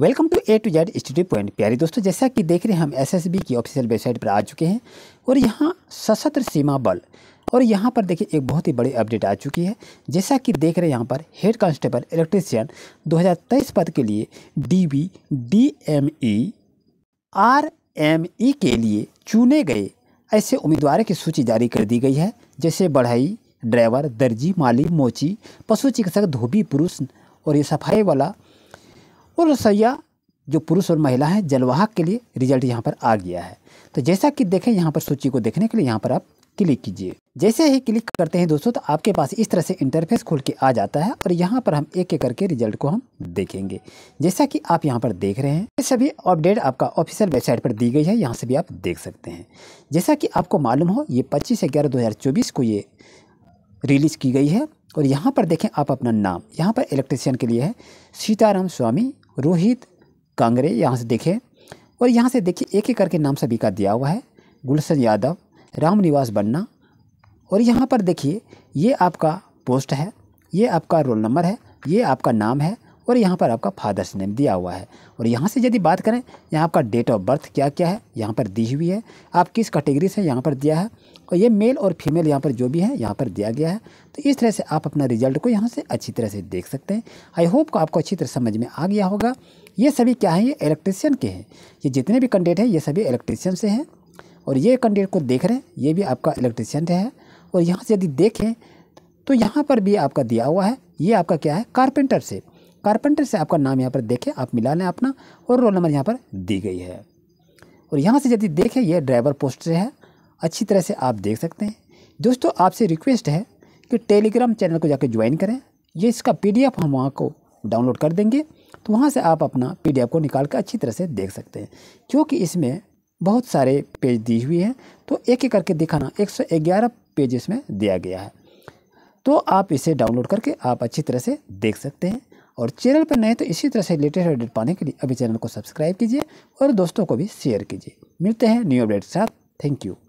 welcome to A to Z study point प्यारे दोस्तों जैसा कि देख रहे हैं हम एसएसबी की ऑफिशियल वेबसाइट पर आ चुके हैं और यहाँ सशस्त्र सीमा बल और यहाँ पर देखिए एक बहुत ही बड़ी अपडेट आ चुकी है जैसा कि देख रहे हैं यहाँ पर हेड कांस्टेबल इलेक्ट्रीशियन 2023 पद के लिए D B D M E R M E के लिए चुने गए ऐसे उम्मीदवारों की सूची जारी कर दी गई है जैसे बढ़ई ड्राइवर दर्जी माली मोची पशु चिकित्सक धोबी पुरुष और ये सफाई वाला और रसैया जो पुरुष और महिला हैं जलवाहक के लिए रिजल्ट यहाँ पर आ गया है तो जैसा कि देखें यहाँ पर सूची को देखने के लिए यहाँ पर आप क्लिक कीजिए जैसे ही क्लिक करते हैं दोस्तों तो आपके पास इस तरह से इंटरफेस खोल के आ जाता है और यहाँ पर हम एक एक करके रिजल्ट को हम देखेंगे जैसा कि आप यहाँ पर देख रहे हैं ये सभी अपडेट आपका ऑफिशियल वेबसाइट पर दी गई है यहाँ से भी आप देख सकते हैं जैसा कि आपको मालूम हो ये पच्चीस ग्यारह दो को ये रिलीज की गई है और यहाँ पर देखें आप अपना नाम यहाँ पर इलेक्ट्रिशियन के लिए है सीताराम स्वामी रोहित कांगरे यहाँ से देखें और यहाँ से देखिए एक एक करके नाम सभी का दिया हुआ है गुलशन यादव रामनिवास बन्ना और यहाँ पर देखिए ये आपका पोस्ट है ये आपका रोल नंबर है ये आपका नाम है और यहाँ पर आपका फादर्स नेम दिया हुआ है और यहाँ से यदि बात करें यहाँ आपका डेट ऑफ बर्थ क्या क्या है यहाँ पर दी हुई है आप किस कैटेगरी से यहाँ पर दिया है और ये मेल और फीमेल यहाँ पर जो भी है यहाँ पर दिया गया है तो इस तरह से आप अपना रिजल्ट को यहाँ से अच्छी तरह से देख सकते हैं आई होप को आपको अच्छी तरह समझ में आ गया होगा ये सभी क्या है ये इलेक्ट्रिशियन के हैं ये जितने भी कैंडिडेट हैं ये सभी इलेक्ट्रिशियन से हैं और ये कैंडिडेट को देख रहे हैं ये भी आपका इलेक्ट्रिशियन है और यहाँ से यदि देखें तो यहाँ पर भी आपका दिया हुआ है ये आपका क्या है कारपेंटर से कारपेंटर से आपका नाम यहाँ पर देखें आप मिला लें अपना और रोल नंबर यहाँ पर दी गई है और यहाँ से यदि देखें यह ड्राइवर पोस्ट से है अच्छी तरह से आप देख सकते हैं दोस्तों आपसे रिक्वेस्ट है कि टेलीग्राम चैनल को जाकर ज्वाइन करें ये इसका पी हम वहाँ को डाउनलोड कर देंगे तो वहाँ से आप अपना पी को निकाल कर अच्छी तरह से देख सकते हैं क्योंकि इसमें बहुत सारे पेज दी हुई हैं तो एक एक करके दिखाना 111 पेज इसमें दिया गया है तो आप इसे डाउनलोड करके आप अच्छी तरह से देख सकते हैं और चैनल पर नए तो इसी तरह से लेटेस्ट अपडेट पाने के लिए अभी चैनल को सब्सक्राइब कीजिए और दोस्तों को भी शेयर कीजिए मिलते हैं न्यू अपडेट के साथ थैंक यू